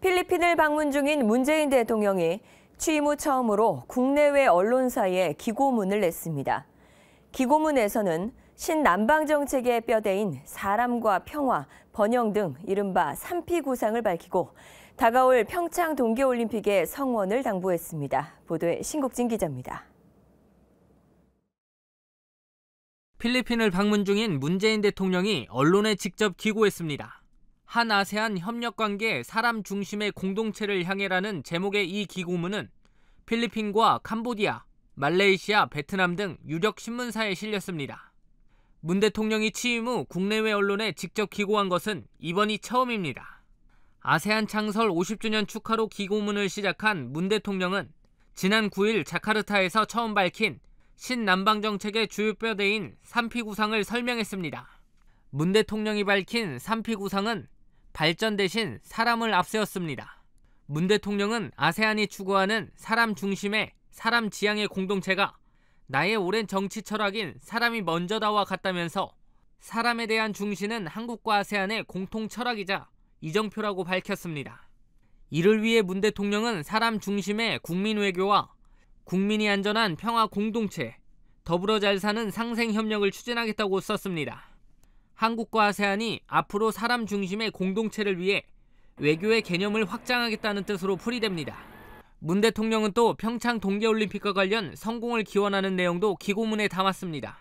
필리핀을 방문 중인 문재인 대통령이 취임 후 처음으로 국내외 언론사에 기고문을 냈습니다. 기고문에서는 신남방 정책의 뼈대인 사람과 평화, 번영 등 이른바 3피 구상을 밝히고 다가올 평창 동계올림픽의 성원을 당부했습니다. 보도에 신국진 기자입니다. 필리핀을 방문 중인 문재인 대통령이 언론에 직접 기고했습니다. 한 아세안 협력 관계 사람 중심의 공동체를 향해라는 제목의 이 기고문은 필리핀과 캄보디아, 말레이시아, 베트남 등 유력 신문사에 실렸습니다. 문 대통령이 취임 후 국내외 언론에 직접 기고한 것은 이번이 처음입니다. 아세안 창설 50주년 축하로 기고문을 시작한 문 대통령은 지난 9일 자카르타에서 처음 밝힌 신남방 정책의 주요뼈대인 3피 구상을 설명했습니다. 문 대통령이 밝힌 3피 구상은 발전 대신 사람을 앞세웠습니다. 문 대통령은 아세안이 추구하는 사람 중심의 사람 지향의 공동체가 나의 오랜 정치 철학인 사람이 먼저다와 같다면서 사람에 대한 중시는 한국과 아세안의 공통 철학이자 이정표라고 밝혔습니다. 이를 위해 문 대통령은 사람 중심의 국민 외교와 국민이 안전한 평화 공동체, 더불어 잘 사는 상생 협력을 추진하겠다고 썼습니다. 한국과 아세안이 앞으로 사람 중심의 공동체를 위해 외교의 개념을 확장하겠다는 뜻으로 풀이됩니다. 문 대통령은 또 평창 동계올림픽과 관련 성공을 기원하는 내용도 기고문에 담았습니다.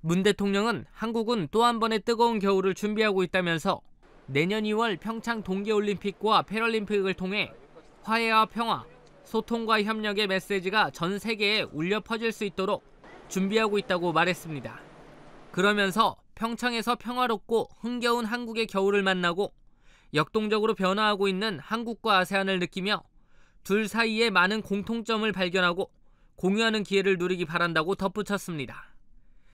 문 대통령은 한국은 또 한 번의 뜨거운 겨울을 준비하고 있다면서 내년 2월 평창 동계올림픽과 패럴림픽을 통해 화해와 평화, 소통과 협력의 메시지가 전 세계에 울려 퍼질 수 있도록 준비하고 있다고 말했습니다. 그러면서 평창에서 평화롭고 흥겨운 한국의 겨울을 만나고 역동적으로 변화하고 있는 한국과 아세안을 느끼며 둘 사이에 많은 공통점을 발견하고 공유하는 기회를 누리기 바란다고 덧붙였습니다.